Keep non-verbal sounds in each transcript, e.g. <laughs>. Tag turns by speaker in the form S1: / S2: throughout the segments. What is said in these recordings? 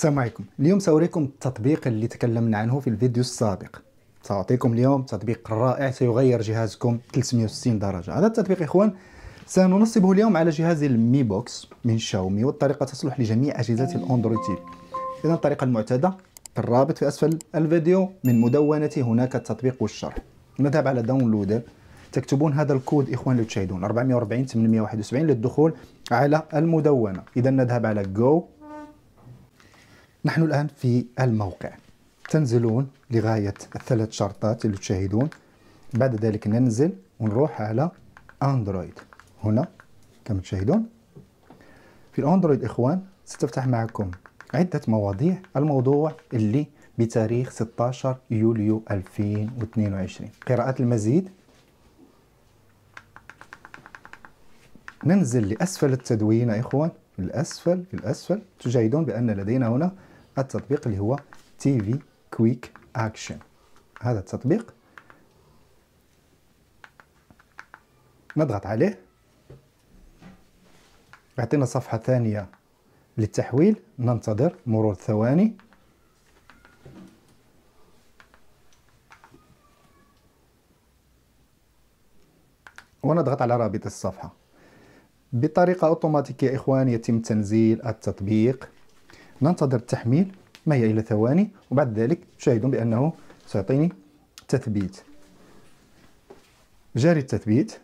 S1: السلام عليكم اليوم سأريكم التطبيق اللي تكلمنا عنه في الفيديو السابق سأعطيكم اليوم تطبيق رائع سيغير جهازكم 360 درجة هذا التطبيق إخوان سننصبه اليوم على جهاز المي بوكس من شاومي والطريقة تصلح لجميع أجهزة الأندرويد تيفي إذا الطريقة المعتادة في الرابط في أسفل الفيديو من مدونتي هناك التطبيق والشرح نذهب على داونلود تكتبون هذا الكود إخوان اللي تشاهدون 440 871 للدخول على المدونة إذا نذهب على جو نحن الآن في الموقع تنزلون لغاية الثلاث شرطات اللي تشاهدون بعد ذلك ننزل ونروح على أندرويد هنا كما تشاهدون في الأندرويد إخوان ستفتح معكم عدة مواضيع الموضوع اللي بتاريخ 16 يوليو 2022 قراءة المزيد ننزل لأسفل التدوين إخوان الأسفل الأسفل تجاهدون بأن لدينا هنا التطبيق اللي هو تي في كويك اكشن هذا التطبيق نضغط عليه يعطينا صفحة ثانية للتحويل ننتظر مرور ثواني ونضغط على رابط الصفحة بطريقة أوتوماتيكية إخوان يتم تنزيل التطبيق ننتظر التحميل ما هي إلى ثواني وبعد ذلك تشاهدون بأنه سيعطيني تثبيت جاري التثبيت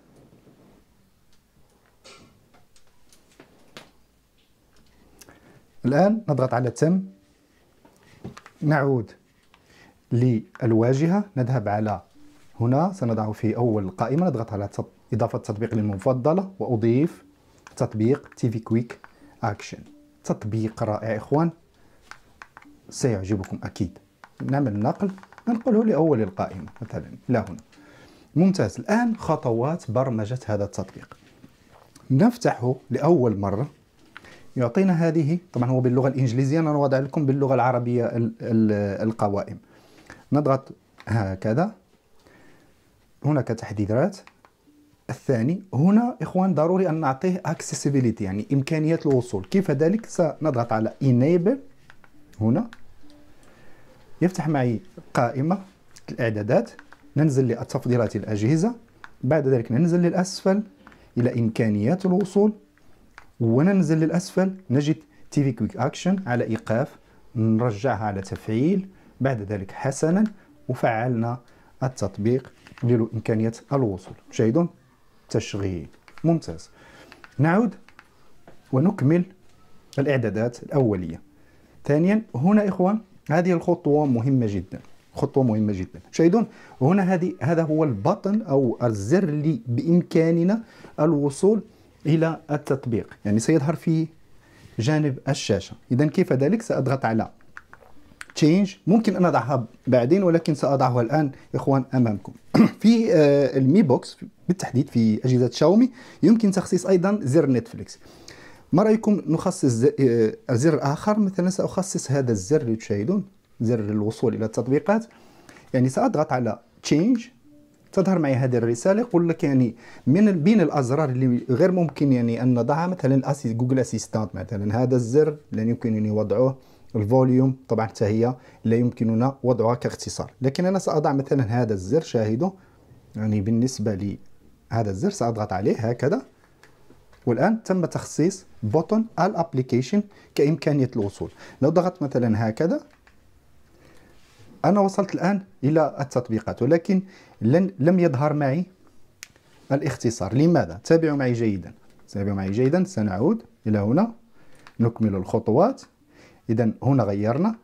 S1: الآن نضغط على تم نعود للواجهة نذهب على هنا سنضع في أول القائمة نضغط على إضافة تطبيق للمفضلة وأضيف تطبيق تي في كويك أكشن تطبيق رائع إخوان سيعجبكم أكيد نعمل نقل ننقله لأول القائمة مثلا لا هنا ممتاز الآن خطوات برمجة هذا التطبيق نفتحه لأول مرة يعطينا هذه طبعا هو باللغة الإنجليزية أنا وضع لكم باللغة العربية القوائم نضغط هكذا هناك تحديثات الثاني هنا اخوان ضروري ان نعطيه اكسسبيليتي يعني امكانيات الوصول كيف ذلك سنضغط على enable هنا يفتح معي قائمه الاعدادات ننزل لتفضيلات الاجهزه بعد ذلك ننزل للاسفل الى امكانيات الوصول وننزل للاسفل نجد تي في كويك اكشن على ايقاف نرجعها على تفعيل بعد ذلك حسنا وفعلنا التطبيق لإمكانية الوصول مشاهدون التشغيل ممتاز نعود ونكمل الإعدادات الأولية ثانيا هنا إخوان هذه الخطوة مهمة جدا خطوة مهمة جدا شاهدون هنا هذه هذا هو البطن أو الزر اللي بإمكاننا الوصول إلى التطبيق يعني سيظهر في جانب الشاشة إذا كيف ذلك سأضغط على تشينج ممكن أن أضعها بعدين ولكن سأضعها الآن إخوان أمامكم <clears throat> في آه، المي بوكس بالتحديد في أجهزة شاومي يمكن تخصيص أيضا زر نتفليكس ما رأيكم نخصص آه، زر آخر مثلا سأخصص هذا الزر اللي تشاهدون زر الوصول إلى التطبيقات يعني سأضغط على تشينج تظهر معي هذه الرساله يقول لك يعني من بين الازرار اللي غير ممكن يعني ان نضعها مثلا جوجل اسيستانت مثلا هذا الزر لن يمكن ان وضعه الفوليوم طبعا حتى هي لا يمكننا وضعها كاختصار لكن انا ساضع مثلا هذا الزر شاهدوا يعني بالنسبه لهذا هذا الزر ساضغط عليه هكذا والان تم تخصيص بوتون الابليكيشن كامكانيه الوصول لو ضغطت مثلا هكذا انا وصلت الان الى التطبيقات ولكن لن لم يظهر معي الاختصار لماذا تابعوا معي جيدا تابعوا معي جيدا سنعود الى هنا نكمل الخطوات إذا هنا غيرنا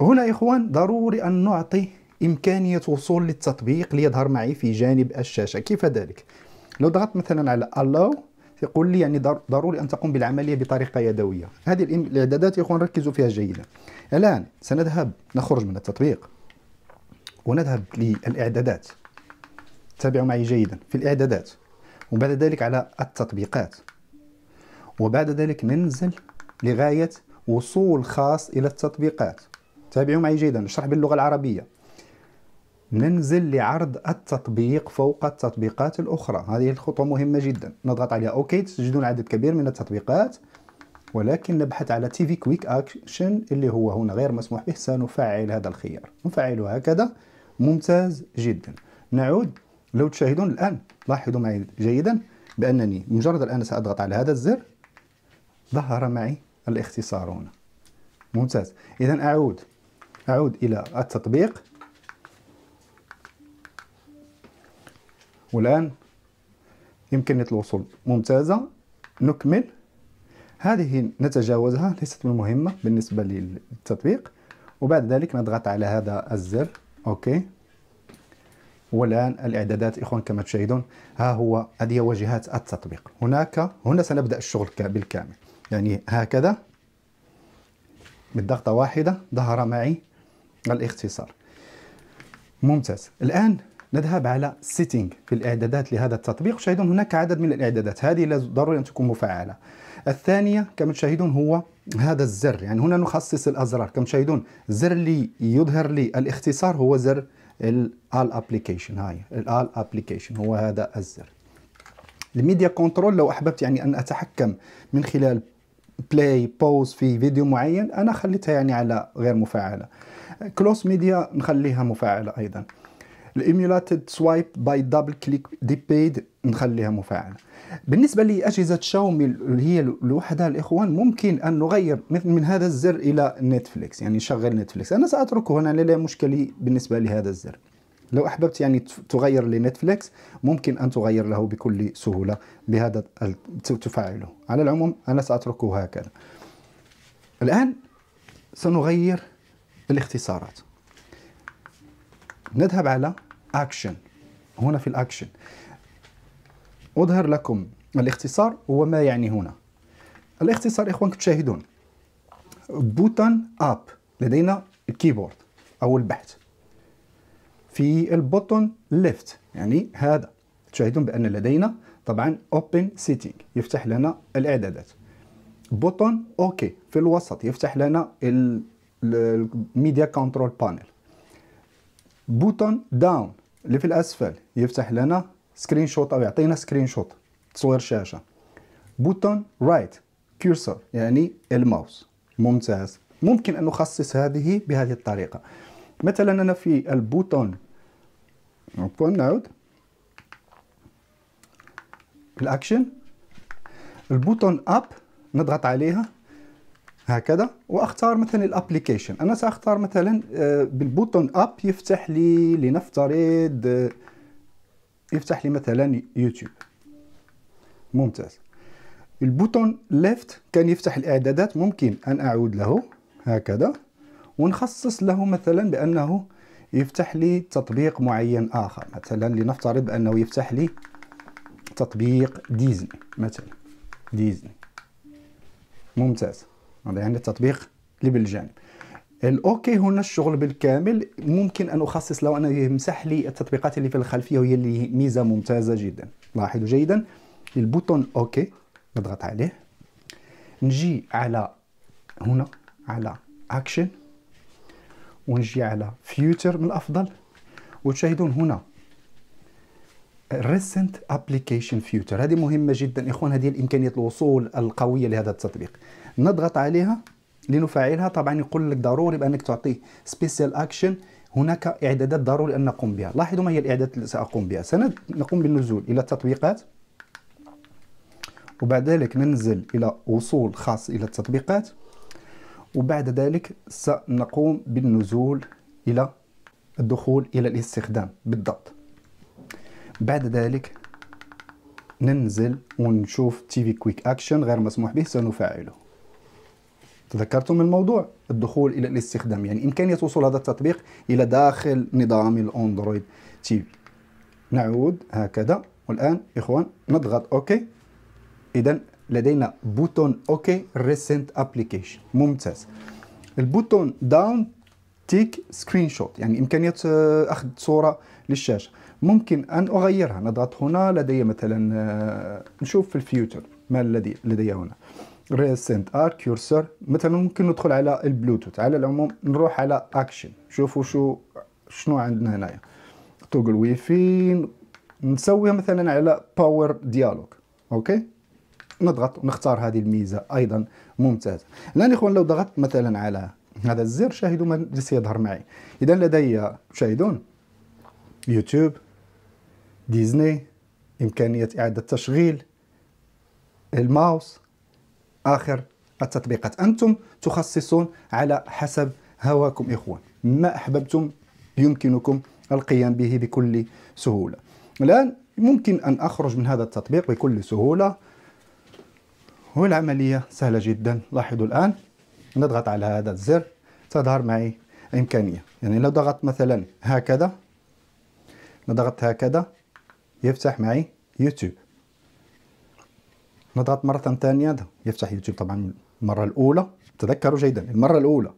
S1: هنا إخوان ضروري أن نعطي إمكانية وصول للتطبيق ليظهر معي في جانب الشاشة كيف ذلك؟ لو ضغطت مثلا على allow يقول لي يعني ضروري أن تقوم بالعملية بطريقة يدوية هذه الإعدادات يا إخوان ركزوا فيها جيدا الآن سنذهب نخرج من التطبيق ونذهب للإعدادات تابعوا معي جيدا في الإعدادات وبعد ذلك على التطبيقات وبعد ذلك ننزل لغاية وصول خاص الى التطبيقات تابعوا معي جيدا نشرح باللغه العربيه ننزل لعرض التطبيق فوق التطبيقات الاخرى هذه الخطوه مهمه جدا نضغط عليها اوكي تجدون عدد كبير من التطبيقات ولكن نبحث على تي في كويك اكشن اللي هو هنا غير مسموح به سنفعل هذا الخيار نفعله هكذا ممتاز جدا نعود لو تشاهدون الان لاحظوا معي جيدا بانني مجرد الان ساضغط على هذا الزر ظهر معي الاختصار هنا ممتاز إذا أعود أعود إلى التطبيق والآن يمكن الوصول ممتازة نكمل هذه نتجاوزها ليست من مهمة بالنسبة للتطبيق وبعد ذلك نضغط على هذا الزر أوكي والآن الإعدادات إخوان كما تشاهدون ها هو هذه واجهات التطبيق هناك هنا سنبدأ الشغل بالكامل يعني هكذا بالضغطة واحدة ظهر معي الاختصار ممتاز الآن نذهب على سيتنج في الإعدادات لهذا التطبيق تشاهدون هناك عدد من الإعدادات هذه لا ضروري أن تكون مفعلة الثانية كما تشاهدون هو هذا الزر يعني هنا نخصص الأزرار كما تشاهدون الزر اللي يظهر لي الاختصار هو زر الـ All ابليكيشن هاي All ابليكيشن هو هذا الزر الميديا كنترول لو أحببت يعني أن أتحكم من خلال بلاي بوز في فيديو معين انا خليتها يعني على غير مفعله كلوس ميديا نخليها مفعله ايضا الايميولاتد سوايب باي دبل كليك دي بيد نخليها مفعله بالنسبه لاجهزه شاومي اللي هي لوحدها الاخوان ممكن ان نغير مثل من هذا الزر الى نتفليكس يعني نشغل نتفليكس انا ساتركه هنا لا مشكله بالنسبه لهذا الزر لو أحببت يعني تغير لنتفليكس ممكن أن تغير له بكل سهولة بهذا تفعله على العموم أنا سأتركه هكذا الآن سنغير الاختصارات نذهب على أكشن هنا في الأكشن أظهر لكم الاختصار وما يعني هنا الاختصار إخوان تشاهدون بوتان أب لدينا الكيبورد أو البحث في البوتون ليفت يعني هذا تشاهدون بان لدينا طبعا اوبن سيتنج يفتح لنا الاعدادات بوتون اوكي في الوسط يفتح لنا الميديا كنترول بانل بوتون داون اللي في الاسفل يفتح لنا سكرين شوت او يعطينا سكرين شوت تصوير شاشه بوتون رايت كيرسر يعني الماوس ممتاز ممكن ان نخصص هذه بهذه الطريقه مثلا انا في البوتون عفوا نعود الاكشن البوتون اب نضغط عليها هكذا واختار مثلا الابليكيشن انا ساختار مثلا آه، بالبوتون اب يفتح لي لنفترض آه، يفتح لي مثلا يوتيوب ممتاز البوتون ليفت كان يفتح الاعدادات ممكن ان اعود له هكذا ونخصص له مثلا بانه يفتح لي تطبيق معين اخر مثلا لنفترض انه يفتح لي تطبيق ديزني مثلا ديزني ممتاز هذا يعني التطبيق اللي بالجانب الاوكي هنا الشغل بالكامل ممكن ان اخصص له ان يمسح لي التطبيقات اللي في الخلفيه وهي اللي ميزه ممتازه جدا لاحظوا جيدا البوتون اوكي نضغط عليه نجي على هنا على اكشن ونجي على future من الأفضل وتشاهدون هنا recent application future هذه مهمة جدا إخوان هذه الإمكانية الوصول القوية لهذا التطبيق نضغط عليها لنفعلها طبعا يقول لك ضروري بأنك تعطيه سبيسيال اكشن هناك إعدادات ضروري أن نقوم بها لاحظوا ما هي الإعدادات التي سأقوم بها سنقوم بالنزول إلى التطبيقات وبعد ذلك ننزل إلى وصول خاص إلى التطبيقات وبعد ذلك سنقوم بالنزول إلى الدخول إلى الاستخدام بالضبط بعد ذلك ننزل ونشوف تي في كويك أكشن غير مسموح به سنفعله تذكرتم الموضوع الدخول إلى الاستخدام يعني إمكانية وصول هذا التطبيق إلى داخل نظام الأندرويد تي في نعود هكذا والآن إخوان نضغط أوكي إذا لدينا بوتون اوكي ريسنت ابلكيشن ممتاز البوتون داون تيك سكرين شوت يعني امكانيه آه، اخذ صوره للشاشه ممكن ان اغيرها نضغط هنا لدي مثلا آه، نشوف في الفيوتر ما الذي لدي هنا ريسنت ار كيرسر مثلا ممكن ندخل على البلوتوث على العموم نروح على اكشن شوفوا شو شنو عندنا هنايا توغل واي نسويها مثلا على باور ديالوج اوكي نضغط ونختار هذه الميزه ايضا ممتازه الان اخوان لو ضغطت مثلا على هذا الزر شاهدوا ما سيظهر معي اذا لدي تشاهدون يوتيوب ديزني امكانيه اعاده تشغيل الماوس اخر التطبيقات انتم تخصصون على حسب هواكم اخوان ما احببتم يمكنكم القيام به بكل سهوله الان ممكن ان اخرج من هذا التطبيق بكل سهوله والعملية سهلة جدا لاحظوا الآن نضغط على هذا الزر تظهر معي إمكانية يعني لو ضغطت مثلا هكذا نضغط هكذا يفتح معي يوتيوب نضغط مرة ثانية يفتح يوتيوب طبعا المرة الأولى تذكروا جيدا المرة الأولى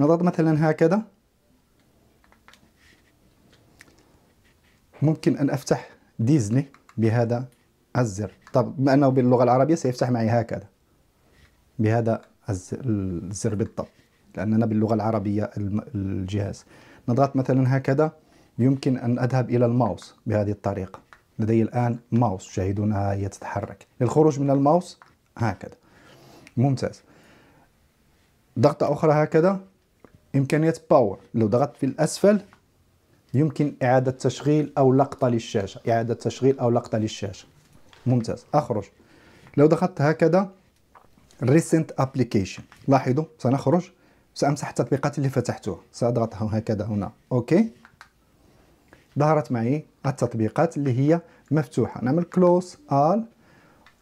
S1: نضغط مثلا هكذا ممكن أن أفتح ديزني بهذا الزر طب بما أنه باللغة العربية سيفتح معي هكذا بهذا الزر بالضبط لأننا باللغة العربية الجهاز نضغط مثلا هكذا يمكن أن أذهب إلى الماوس بهذه الطريقة لدي الآن ماوس تشاهدونها هي تتحرك للخروج من الماوس هكذا ممتاز ضغطة أخرى هكذا إمكانية باور لو ضغطت في الأسفل يمكن إعادة تشغيل أو لقطة للشاشة إعادة تشغيل أو لقطة للشاشة ممتاز اخرج لو دخلت هكذا ريسنت ابلكيشن لاحظوا سنخرج سامسح التطبيقات اللي فتحتها ساضغطها هكذا هنا اوكي ظهرت معي التطبيقات اللي هي مفتوحه نعمل كلوز ال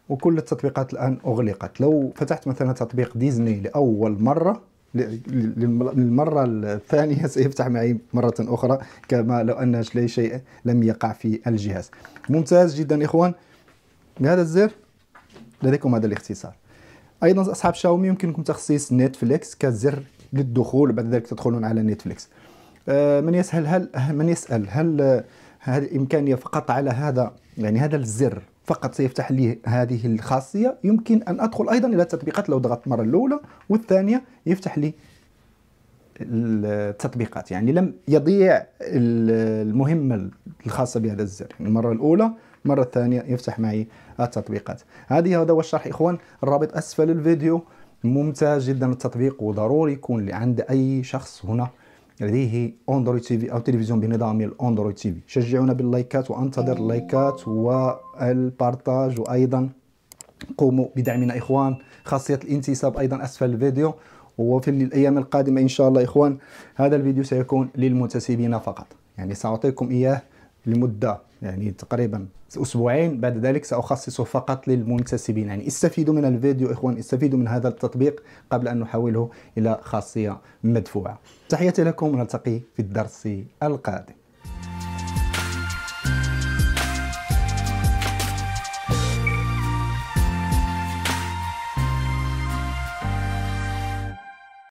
S1: وكل التطبيقات الان اغلقت لو فتحت مثلا تطبيق ديزني لاول مره للمرة الثانية <laughs> سيفتح معي مرة أخرى كما لو أن شيء لم يقع في الجهاز ممتاز جدا إخوان بهذا الزر لديكم هذا الاختصار ايضا اصحاب شاومي يمكنكم تخصيص نتفليكس كزر للدخول بعد ذلك تدخلون على نتفليكس آه، من يسأل هل من يسأل هل هذه الإمكانية فقط على هذا يعني هذا الزر فقط سيفتح لي هذه الخاصية يمكن أن أدخل أيضا إلى التطبيقات لو ضغطت المرة الأولى والثانية يفتح لي التطبيقات يعني لم يضيع المهمة الخاصة بهذا الزر المرة الأولى مرة ثانية يفتح معي التطبيقات هذه هذا هو الشرح إخوان الرابط أسفل الفيديو ممتاز جدا التطبيق وضروري يكون عند أي شخص هنا لديه اندرويد تي في او تلفزيون بنظام الاندرويد تي في شجعونا باللايكات وانتظر اللايكات والبارتاج وايضا قوموا بدعمنا اخوان خاصيه الانتساب ايضا اسفل الفيديو وفي الايام القادمه ان شاء الله اخوان هذا الفيديو سيكون للمنتسبين فقط يعني ساعطيكم اياه لمدة يعني تقريبا أسبوعين بعد ذلك سأخصصه فقط للمنتسبين يعني استفيدوا من الفيديو إخوان استفيدوا من هذا التطبيق قبل أن نحوله إلى خاصية مدفوعة تحياتي لكم ونلتقي في الدرس القادم